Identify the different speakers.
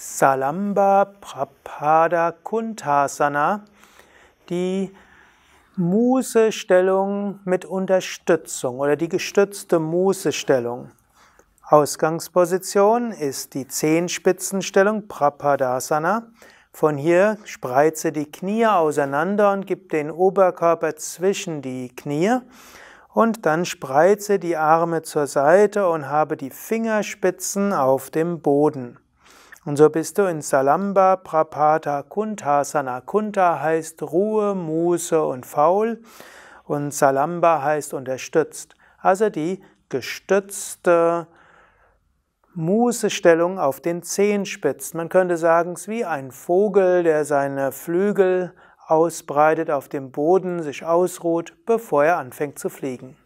Speaker 1: Salamba Prapada Kuntasana, die Mußestellung mit Unterstützung oder die gestützte Mußestellung. Ausgangsposition ist die Zehenspitzenstellung Prapadasana. Von hier spreize die Knie auseinander und gib den Oberkörper zwischen die Knie und dann spreize die Arme zur Seite und habe die Fingerspitzen auf dem Boden. Und so bist du in Salamba, Prapata, Kuntasana. Kunta heißt Ruhe, Muße und Faul und Salamba heißt unterstützt. Also die gestützte Mußestellung auf den Zehenspitzen. Man könnte sagen, es ist wie ein Vogel, der seine Flügel ausbreitet auf dem Boden, sich ausruht, bevor er anfängt zu fliegen.